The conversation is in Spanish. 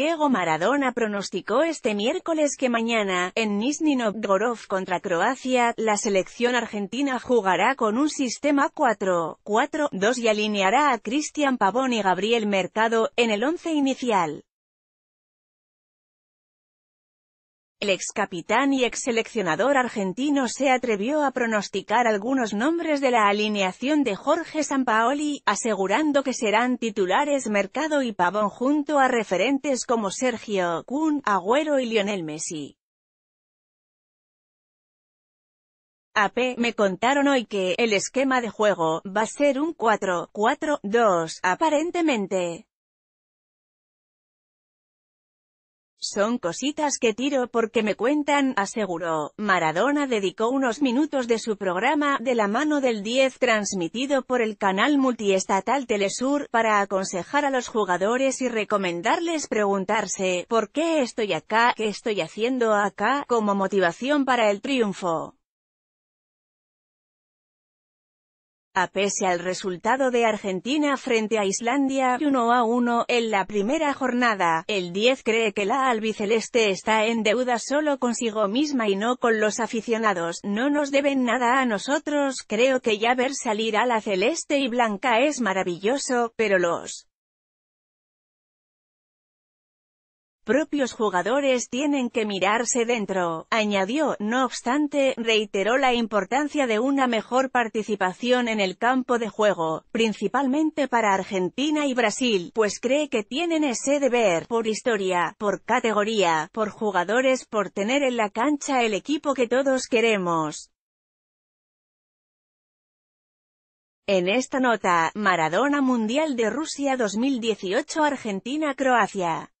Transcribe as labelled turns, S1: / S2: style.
S1: Diego Maradona pronosticó este miércoles que mañana, en Nizhny Novgorod contra Croacia, la selección argentina jugará con un sistema 4-4-2 y alineará a Cristian Pavón y Gabriel Mercado, en el once inicial. El ex capitán y ex seleccionador argentino se atrevió a pronosticar algunos nombres de la alineación de Jorge Sampaoli, asegurando que serán titulares Mercado y Pavón junto a referentes como Sergio Kun, Agüero y Lionel Messi. AP me contaron hoy que el esquema de juego va a ser un 4-4-2, aparentemente. son cositas que tiro porque me cuentan, aseguró. Maradona dedicó unos minutos de su programa, De la mano del 10, transmitido por el canal multiestatal Telesur, para aconsejar a los jugadores y recomendarles preguntarse, ¿por qué estoy acá? ¿Qué estoy haciendo acá? como motivación para el triunfo. A pese al resultado de Argentina frente a Islandia 1 a 1 en la primera jornada, el 10 cree que la albiceleste está en deuda solo consigo misma y no con los aficionados, no nos deben nada a nosotros, creo que ya ver salir a la celeste y blanca es maravilloso, pero los propios jugadores tienen que mirarse dentro, añadió, no obstante, reiteró la importancia de una mejor participación en el campo de juego, principalmente para Argentina y Brasil, pues cree que tienen ese deber, por historia, por categoría, por jugadores, por tener en la cancha el equipo que todos queremos. En esta nota, Maradona Mundial de Rusia 2018 Argentina-Croacia.